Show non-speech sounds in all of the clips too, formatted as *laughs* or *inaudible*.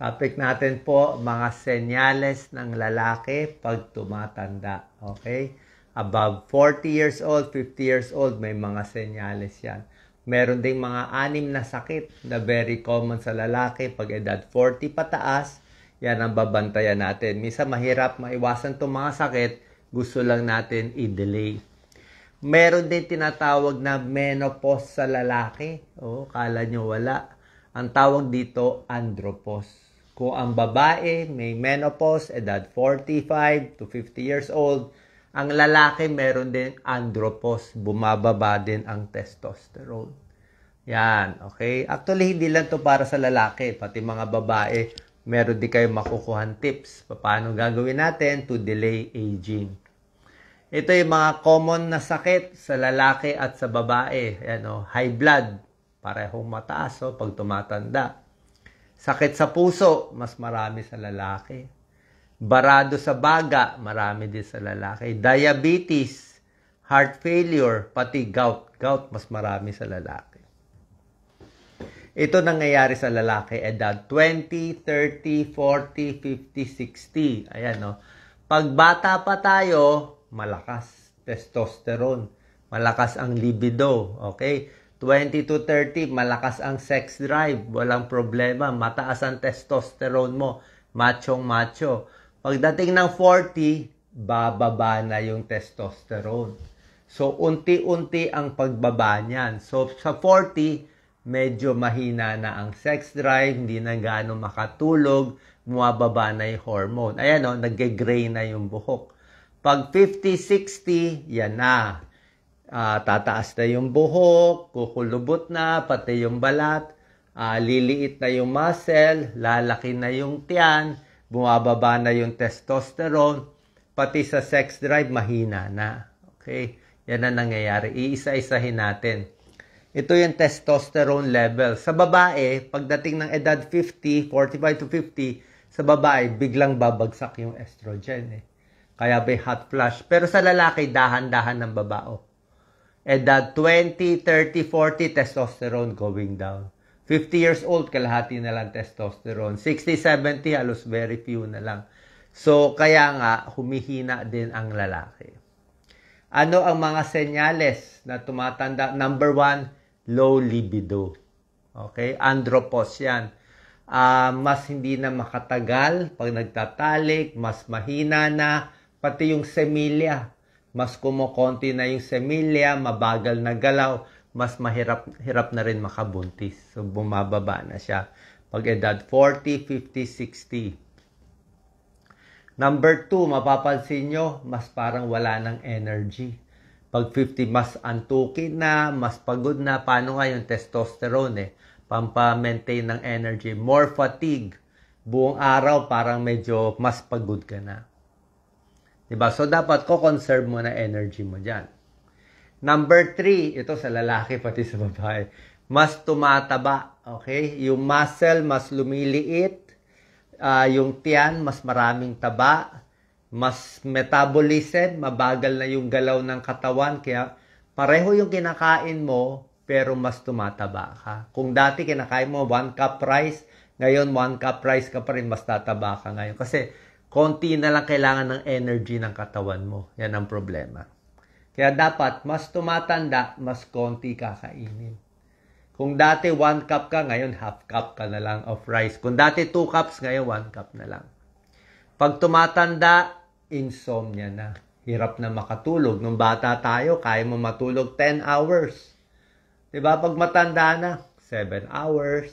Topic natin po, mga senyales ng lalaki pag tumatanda. Okay? Above 40 years old, 50 years old, may mga senyales yan. Meron ding mga anim na sakit na very common sa lalaki pag edad 40 pataas. Yan ang babantayan natin. Minsan mahirap maiwasan itong mga sakit. Gusto lang natin i-delay. Meron din tinatawag na menopause sa lalaki. O, kala nyo wala. Ang tawag dito, andropause. Kung ang babae may menopause, edad 45 to 50 years old, ang lalaki meron din andropause, bumababa din ang testosterone. Yan, okay? Actually, hindi lang to para sa lalaki, pati mga babae, meron din kayo makukuhan tips. Paano gagawin natin to delay aging? Ito yung mga common na sakit sa lalaki at sa babae. Ano, high blood, parehong mataas oh, pag tumatanda. Sakit sa puso, mas marami sa lalaki. Barado sa baga, marami din sa lalaki. Diabetes, heart failure, pati gout. Gout, mas marami sa lalaki. Ito nangyayari sa lalaki, edad 20, 30, 40, 50, 60. Ayan, no? Pag bata pa tayo, malakas testosterone. Malakas ang libido, okay? 20 to 30, malakas ang sex drive, walang problema, mataas ang testosterone mo, machong macho. Pagdating ng 40, bababa na yung testosterone. So, unti-unti ang pagbaba niyan. So, sa 40, medyo mahina na ang sex drive, hindi na gaano makatulog, bumababa na yung hormone. Ayan o, oh, nag-gray na yung buhok. Pag 50, 60, yan na uh, tataas na yung buhok, kukulubot na, pati yung balat, uh, liliit na yung muscle, lalaki na yung tiyan, bumababa na yung testosterone, pati sa sex drive, mahina na. Okay? Yan ang nangyayari. Iisa-isahin natin. Ito yung testosterone level. Sa babae, pagdating ng edad 50, 45 to 50, sa babae, biglang babagsak yung estrogen. Eh. Kaya may hot flash. Pero sa lalaki, dahan-dahan ng babao And that 20, 30, 40, testosterone going down. 50 years old, kalahati na lang testosterone. 60, 70, halos very few na lang. So, kaya nga, humihina din ang lalaki. Ano ang mga senyales na tumatanda? Number one, low libido. Okay? Andropos yan. Uh, mas hindi na makatagal pag nagtatalik, mas mahina na, pati yung semilya mas kumukonti na yung semilya, mabagal na galaw, mas mahirap hirap na rin makabuntis. So bumababa na siya pag edad 40, 50, 60. Number 2, mapapansin nyo, mas parang wala ng energy. Pag 50, mas antukin na, mas pagod na. Paano nga yung testosterone eh? Pampa-maintain ng energy. More fatigue. Buong araw, parang medyo mas pagod ka na. Diba? So, dapat ko-conserve mo na energy mo dyan. Number three, ito sa lalaki pati sa babae, mas tumataba, okay? Yung muscle, mas lumiliit. Uh, yung tiyan, mas maraming taba. Mas metabolism, mabagal na yung galaw ng katawan. Kaya pareho yung kinakain mo, pero mas tumataba ka. Kung dati kinakain mo 1 cup rice, ngayon 1 cup rice ka pa rin, mas tataba ka ngayon. Kasi konti na lang kailangan ng energy ng katawan mo. Yan ang problema. Kaya dapat, mas tumatanda, mas konti kakainin. Kung dati 1 cup ka, ngayon half cup ka na lang of rice. Kung dati 2 cups, ngayon 1 cup na lang. Pag tumatanda, insomnia na. Hirap na makatulog. Nung bata tayo, kaya mo matulog 10 hours. Diba? Pag matanda na, 7 hours,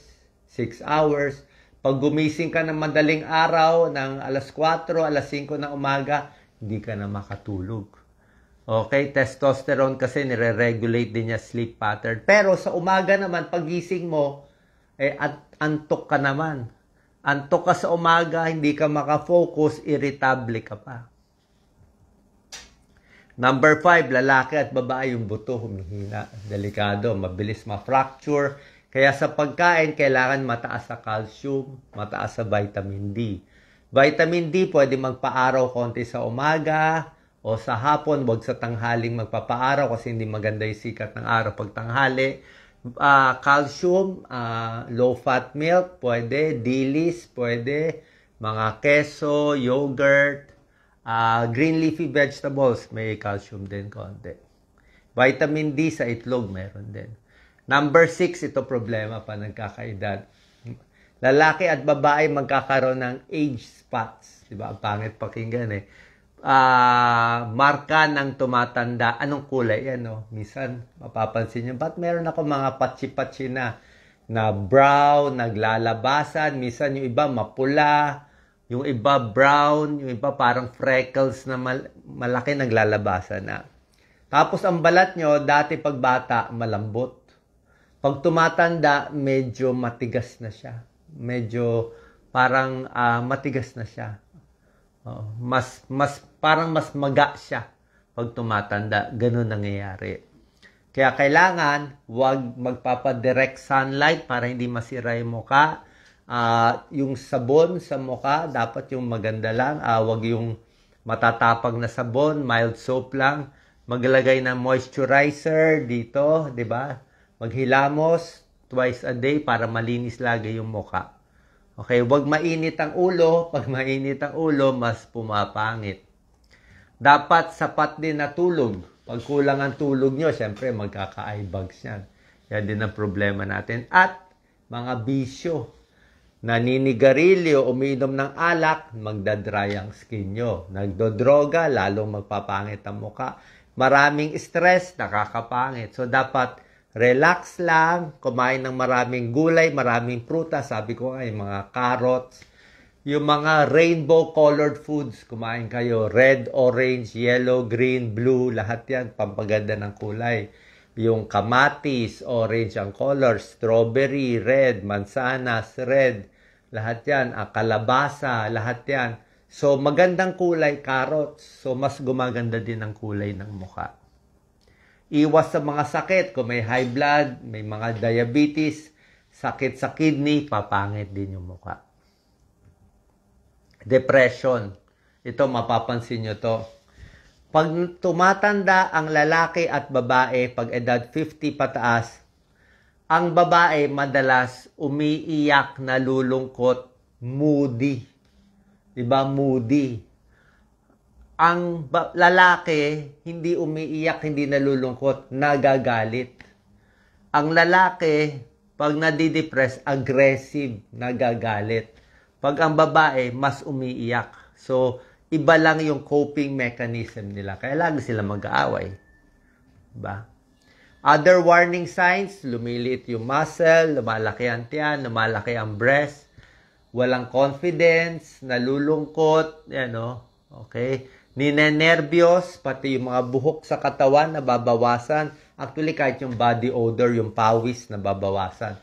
6 hours, pag gumising ka ng madaling araw, ng alas 4, alas 5 ng umaga, hindi ka na makatulog. Okay, testosterone kasi nire-regulate din niya sleep pattern. Pero sa umaga naman, pagising mo, eh, at antok ka naman. Antok ka sa umaga, hindi ka makafocus, irritable ka pa. Number five, lalaki at babae yung buto humihina. Delikado, mabilis ma-fracture kaya sa pagkain, kailangan mataas sa calcium, mataas sa vitamin D. Vitamin D pwede magpaaraw konti sa umaga o sa hapon, wag sa tanghaling magpapaaraw kasi hindi maganda yung sikat ng araw pag tanghali. Uh, calcium, uh, low-fat milk, pwede, dilis, pwede, mga keso, yogurt, uh, green leafy vegetables, may calcium din konti. Vitamin D sa itlog, meron din. Number six, ito problema pa kakaedad. Lalaki at babae magkakaroon ng age spots. Diba? Ang pangit pakinggan eh. Uh, marka ng tumatanda. Anong kulay? Yan o. Oh. Minsan, mapapansin nyo. Ba't meron ako mga patsi-patsi na na brown, naglalabasan. Minsan yung iba mapula. Yung iba brown. Yung iba parang freckles na mal- malaki naglalabasan na. Tapos ang balat nyo, dati pag bata, malambot pag tumatanda, medyo matigas na siya. Medyo parang uh, matigas na siya. Uh, mas mas parang mas maga siya pag tumatanda. Ganun nangyayari. Kaya kailangan wag magpapadirect sunlight para hindi masira yung mukha. Uh, yung sabon sa mukha, dapat yung maganda lang. Uh, ah, wag yung matatapag na sabon, mild soap lang. Maglagay ng moisturizer dito, di ba? Maghilamos twice a day para malinis lagi yung muka. Okay, huwag mainit ang ulo. *laughs* Pag mainit ang ulo, mas pumapangit. Dapat sapat din na tulog. Pag kulang ang tulog nyo, syempre magkaka-eye bags yan. Yan din ang problema natin. At mga bisyo. Naninigarilyo, umiinom ng alak, magdadry ang skin nyo. Nagdodroga, lalo magpapangit ang muka. Maraming stress, nakakapangit. So, dapat relax lang, kumain ng maraming gulay, maraming prutas, sabi ko ay mga carrots, yung mga rainbow colored foods, kumain kayo, red, orange, yellow, green, blue, lahat yan, pampaganda ng kulay. Yung kamatis, orange ang color, strawberry, red, mansanas, red, lahat yan, ang ah, kalabasa, lahat yan. So, magandang kulay, carrots. So, mas gumaganda din ang kulay ng mukha. Iwas sa mga sakit. Kung may high blood, may mga diabetes, sakit sa kidney, papangit din yung mukha. Depression. Ito, mapapansin nyo to. Pag tumatanda ang lalaki at babae, pag edad 50 pataas, ang babae madalas umiiyak, nalulungkot, moody. Diba? Moody ang lalaki hindi umiiyak, hindi nalulungkot, nagagalit. Ang lalaki, pag nadidepress, aggressive, nagagalit. Pag ang babae, mas umiiyak. So, iba lang yung coping mechanism nila. Kaya lagi sila mag-aaway. Diba? Other warning signs, lumiliit yung muscle, lumalaki ang tiyan, lumalaki ang breast, walang confidence, nalulungkot, ano, okay? ninenervyos, pati yung mga buhok sa katawan na babawasan. Actually, kahit yung body odor, yung pawis na babawasan.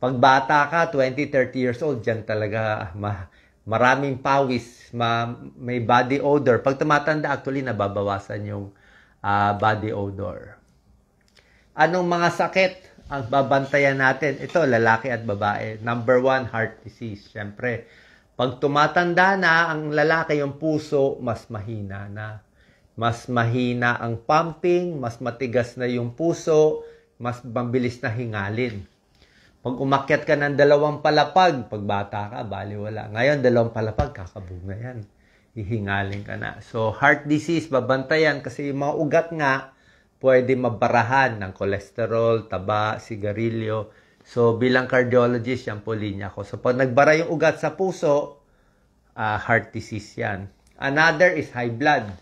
Pag bata ka, 20, 30 years old, dyan talaga ah, ma maraming pawis, ma may body odor. Pag tumatanda, actually, nababawasan yung uh, body odor. Anong mga sakit ang babantayan natin? Ito, lalaki at babae. Number one, heart disease. syempre. Pag tumatanda na ang lalaki, yung puso, mas mahina na. Mas mahina ang pumping, mas matigas na yung puso, mas mabilis na hingalin. Pag umakyat ka ng dalawang palapag, pag bata ka, bali wala. Ngayon, dalawang palapag, kakabunga yan. Ihingalin ka na. So, heart disease, babantayan kasi yung mga ugat nga, pwede mabarahan ng kolesterol, taba, sigarilyo, So bilang cardiologist, yan po linya ko. So pag nagbara yung ugat sa puso, uh, heart disease yan. Another is high blood.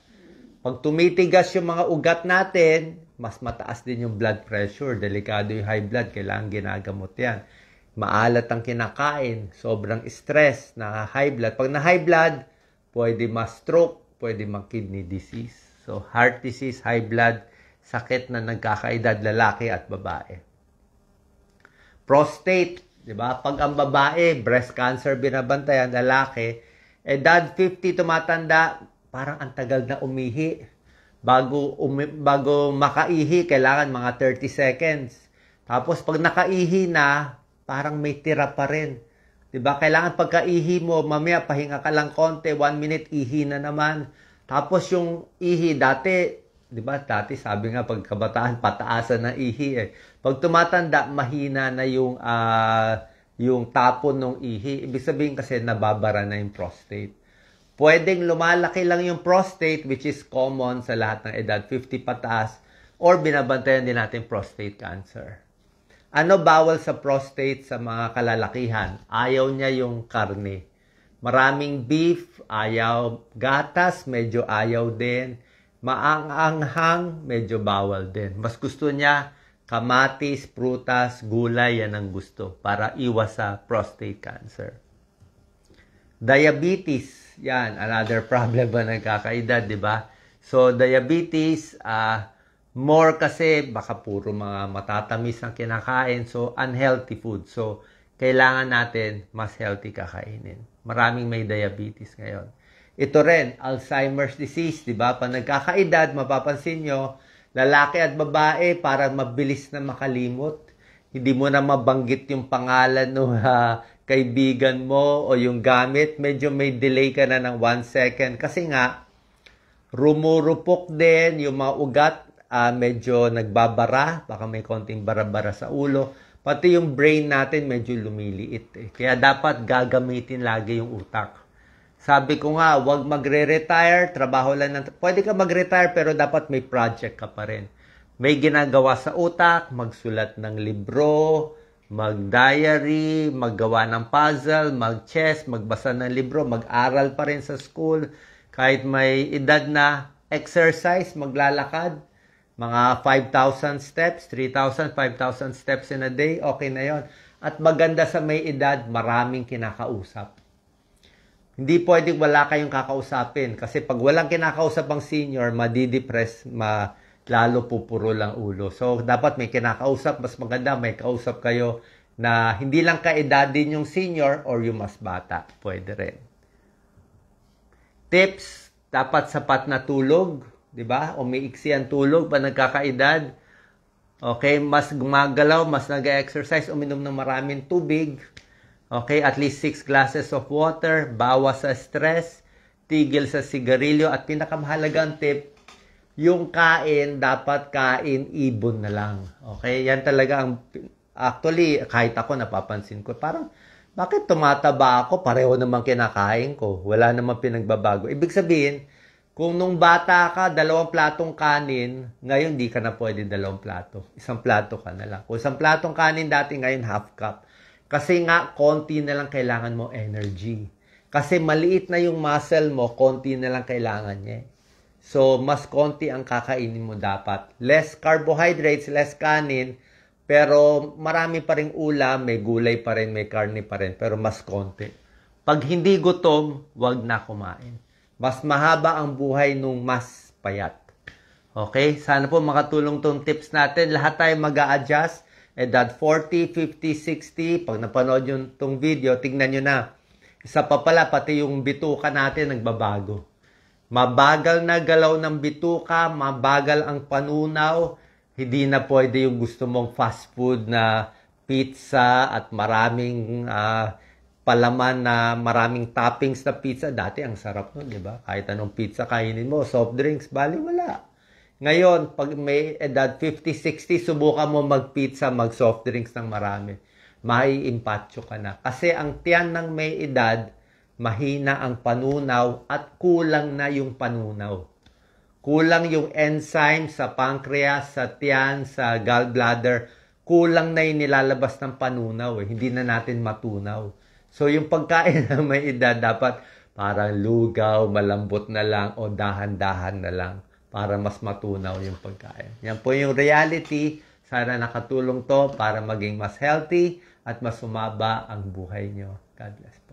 Pag tumitigas yung mga ugat natin, mas mataas din yung blood pressure. Delikado yung high blood. Kailangan ginagamot yan. Maalat ang kinakain. Sobrang stress. na high blood. Pag na high blood, pwede ma-stroke, pwede mag kidney disease. So, heart disease, high blood, sakit na nagkakaedad lalaki at babae prostate, 'di ba? Pag ang babae breast cancer binabantayan, lalaki, edad eh, 50 tumatanda, parang ang tagal na umihi. Bago umi, bago makaihi, kailangan mga 30 seconds. Tapos pag nakaihi na, parang may tira pa rin. 'Di ba? Kailangan pagkaihi mo, mamaya pahinga ka lang konti, 1 minute ihi na naman. Tapos yung ihi dati, 'di ba? Dati sabi nga pagkabataan pataasan na ihi eh. Pag tumatanda, mahina na yung uh, yung tapon ng ihi. Ibig sabihin kasi nababara na yung prostate. Pwedeng lumalaki lang yung prostate which is common sa lahat ng edad, 50 pataas or binabantayan din natin prostate cancer. Ano bawal sa prostate sa mga kalalakihan? Ayaw niya yung karne. Maraming beef, ayaw gatas, medyo ayaw din. Maanghang, medyo bawal din. Mas gusto niya kamatis, prutas, gulay, yan ang gusto para iwas sa prostate cancer. Diabetes, yan, another *laughs* problem ba ng kakaedad, di ba? So, diabetes, uh, more kasi baka puro mga matatamis ang kinakain, so unhealthy food. So, kailangan natin mas healthy kakainin. Maraming may diabetes ngayon. Ito rin, Alzheimer's disease, di ba? Pag nagkakaedad, mapapansin nyo, lalaki at babae para mabilis na makalimot. Hindi mo na mabanggit yung pangalan ng uh, *laughs* kaibigan mo o yung gamit. Medyo may delay ka na ng one second. Kasi nga, rumurupok din yung mga ugat. Uh, medyo nagbabara. Baka may konting barabara sa ulo. Pati yung brain natin medyo lumiliit. Eh. Kaya dapat gagamitin lagi yung utak. Sabi ko nga, huwag magre-retire, trabaho lang. Ng, pwede ka mag-retire pero dapat may project ka pa rin. May ginagawa sa utak, magsulat ng libro, mag-diary, maggawa ng puzzle, mag-chess, magbasa ng libro, mag-aral pa rin sa school. Kahit may edad na exercise, maglalakad, mga 5,000 steps, 3,000, 5,000 steps in a day, okay na yon. At maganda sa may edad, maraming kinakausap hindi pwedeng wala kayong kakausapin kasi pag walang kinakausap ang senior, madidepress, ma lalo pupuro lang ulo. So, dapat may kinakausap. Mas maganda, may kausap kayo na hindi lang kaedad din yung senior or yung mas bata. Pwede rin. Tips, dapat sapat na tulog. di ba? O may iksi ang tulog pa nagkakaedad. Okay, mas gumagalaw, mas nag-exercise, uminom ng maraming tubig. Okay, at least 6 glasses of water, bawas sa stress, tigil sa sigarilyo, at pinakamahalagang tip, yung kain, dapat kain ibon na lang. Okay, yan talaga ang, actually, kahit ako napapansin ko, parang, bakit tumataba ako? Pareho naman kinakain ko. Wala naman pinagbabago. Ibig sabihin, kung nung bata ka, dalawang platong kanin, ngayon di ka na pwede dalawang plato. Isang plato ka na lang. Kung isang platong kanin dati, ngayon half cup kasi nga, konti na lang kailangan mo energy. Kasi maliit na yung muscle mo, konti na lang kailangan niya. So, mas konti ang kakainin mo dapat. Less carbohydrates, less kanin, pero marami pa rin ulam, may gulay pa rin, may karne pa rin, pero mas konti. Pag hindi gutom, wag na kumain. Mas mahaba ang buhay nung mas payat. Okay? Sana po makatulong tong tips natin. Lahat tayo mag adjust edad 40, 50, 60, pag napanood nyo itong video, tingnan nyo na. Isa pa pala, pati yung bituka natin nagbabago. Mabagal na galaw ng bituka, mabagal ang panunaw, hindi na pwede yung gusto mong fast food na pizza at maraming uh, palaman na maraming toppings na pizza. Dati ang sarap nun, di ba? Kahit anong pizza kainin mo, soft drinks, bali wala. Ngayon, pag may edad 50, 60, subukan mo mag-pizza, mag-soft drinks ng marami. Maiimpacho ka na. Kasi ang tiyan ng may edad, mahina ang panunaw at kulang na yung panunaw. Kulang yung enzyme sa pancreas, sa tiyan, sa gallbladder. Kulang na yung nilalabas ng panunaw. Eh. Hindi na natin matunaw. So yung pagkain *laughs* ng may edad dapat parang lugaw, malambot na lang o dahan-dahan na lang para mas matunaw yung pagkain. Yan po yung reality. Sana nakatulong to para maging mas healthy at mas sumaba ang buhay nyo. God bless.